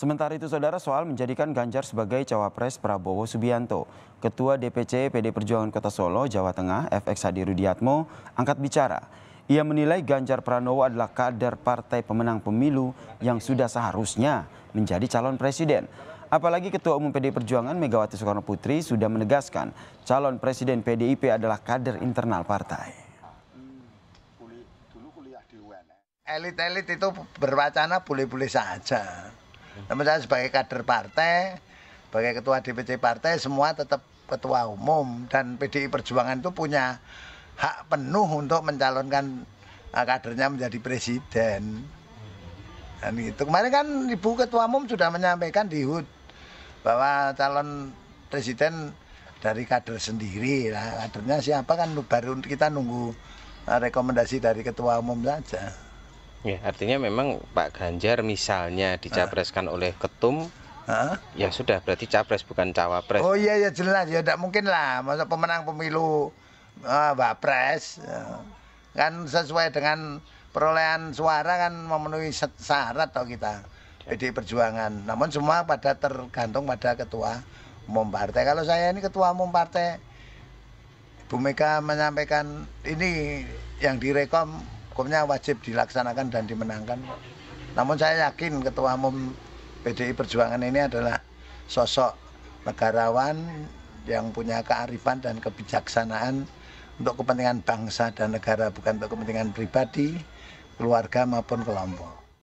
Sementara itu saudara soal menjadikan Ganjar sebagai cawapres Prabowo Subianto. Ketua DPC PD Perjuangan Kota Solo, Jawa Tengah, FX Hadi Rudiatmo, angkat bicara. Ia menilai Ganjar Pranowo adalah kader partai pemenang pemilu yang sudah seharusnya menjadi calon presiden. Apalagi Ketua Umum PD Perjuangan Megawati Soekarno Putri sudah menegaskan calon presiden PDIP adalah kader internal partai. Elit-elit itu berwacana boleh-boleh saja Teman saya sebagai kader partai, sebagai ketua DPC partai semua tetap ketua umum dan PDI Perjuangan itu punya hak penuh untuk mencalonkan eh, kadernya menjadi presiden. Dan itu kemarin kan Ibu Ketua Umum sudah menyampaikan di HUT bahwa calon presiden dari kader sendiri lah kadernya siapa kan baru kita nunggu eh, rekomendasi dari ketua umum saja. Ya, artinya memang Pak Ganjar misalnya dicapreskan ah. oleh ketum Ya sudah, berarti capres bukan cawapres. Oh iya ya jelas ya tidak mungkin lah masa pemenang pemilu uh, ah, Pres uh, ya. kan sesuai dengan perolehan suara kan memenuhi syarat atau kita ya. PD Perjuangan. Namun semua pada tergantung pada ketua umum partai. Kalau saya ini ketua umum partai Bu Mega menyampaikan ini yang direkom hukumnya wajib dilaksanakan dan dimenangkan. Namun saya yakin Ketua Umum PDI Perjuangan ini adalah sosok negarawan yang punya kearifan dan kebijaksanaan untuk kepentingan bangsa dan negara, bukan untuk kepentingan pribadi, keluarga maupun kelompok.